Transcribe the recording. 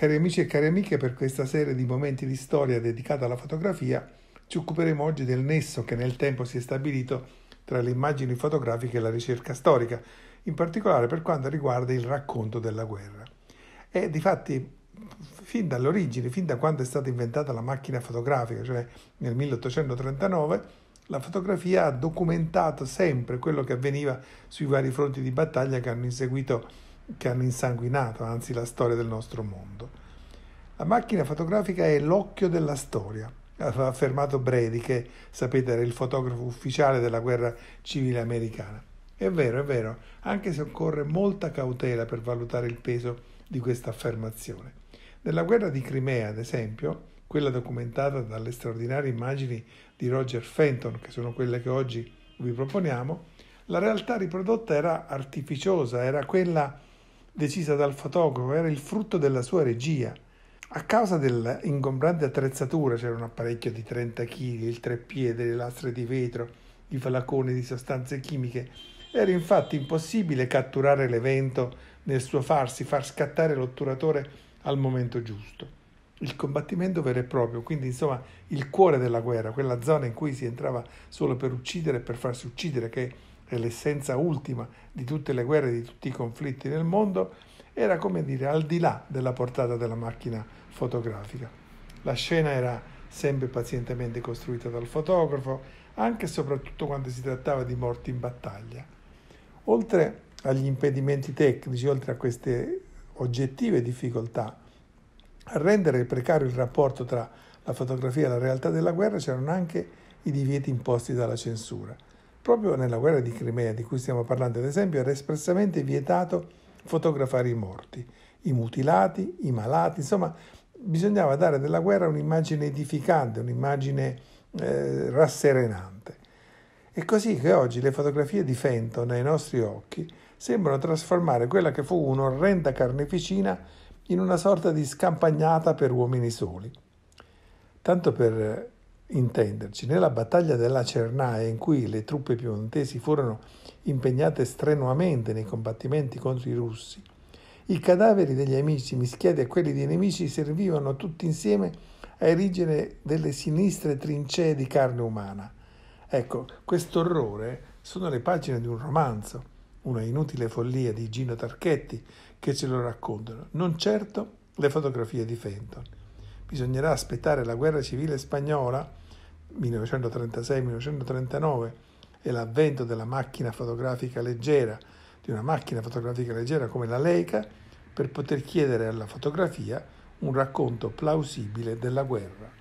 Cari amici e cari amiche, per questa serie di momenti di storia dedicata alla fotografia ci occuperemo oggi del nesso che nel tempo si è stabilito tra le immagini fotografiche e la ricerca storica, in particolare per quanto riguarda il racconto della guerra. E difatti, fin dall'origine, fin da quando è stata inventata la macchina fotografica, cioè nel 1839, la fotografia ha documentato sempre quello che avveniva sui vari fronti di battaglia che hanno inseguito che hanno insanguinato, anzi, la storia del nostro mondo. La macchina fotografica è l'occhio della storia, ha affermato Brady, che sapete era il fotografo ufficiale della guerra civile americana. È vero, è vero, anche se occorre molta cautela per valutare il peso di questa affermazione. Nella guerra di Crimea, ad esempio, quella documentata dalle straordinarie immagini di Roger Fenton, che sono quelle che oggi vi proponiamo, la realtà riprodotta era artificiosa, era quella decisa dal fotografo era il frutto della sua regia. A causa dell'ingombrante attrezzatura c'era un apparecchio di 30 kg, il treppiede, le lastre di vetro, i falaconi di sostanze chimiche. Era infatti impossibile catturare l'evento nel suo farsi, far scattare l'otturatore al momento giusto. Il combattimento vero e proprio, quindi insomma il cuore della guerra, quella zona in cui si entrava solo per uccidere e per farsi uccidere, che è l'essenza ultima di tutte le guerre, di tutti i conflitti nel mondo, era come dire al di là della portata della macchina fotografica. La scena era sempre pazientemente costruita dal fotografo, anche e soprattutto quando si trattava di morti in battaglia. Oltre agli impedimenti tecnici, oltre a queste oggettive difficoltà, a rendere precario il rapporto tra la fotografia e la realtà della guerra c'erano anche i divieti imposti dalla censura. Proprio nella guerra di Crimea di cui stiamo parlando, ad esempio, era espressamente vietato fotografare i morti, i mutilati, i malati, insomma, bisognava dare della guerra un'immagine edificante, un'immagine eh, rasserenante. È così che oggi le fotografie di Fenton ai nostri occhi sembrano trasformare quella che fu un'orrenda carneficina in una sorta di scampagnata per uomini soli. Tanto per intenderci, nella battaglia della Cernaia in cui le truppe piemontesi furono impegnate strenuamente nei combattimenti contro i russi, i cadaveri degli amici mischiati a quelli dei nemici servivano tutti insieme a erigere delle sinistre trincee di carne umana. Ecco, questo orrore sono le pagine di un romanzo, una inutile follia di Gino Tarchetti che ce lo raccontano, non certo le fotografie di Fenton bisognerà aspettare la guerra civile spagnola 1936-1939 e l'avvento della macchina fotografica leggera, di una macchina fotografica leggera come la Leica, per poter chiedere alla fotografia un racconto plausibile della guerra.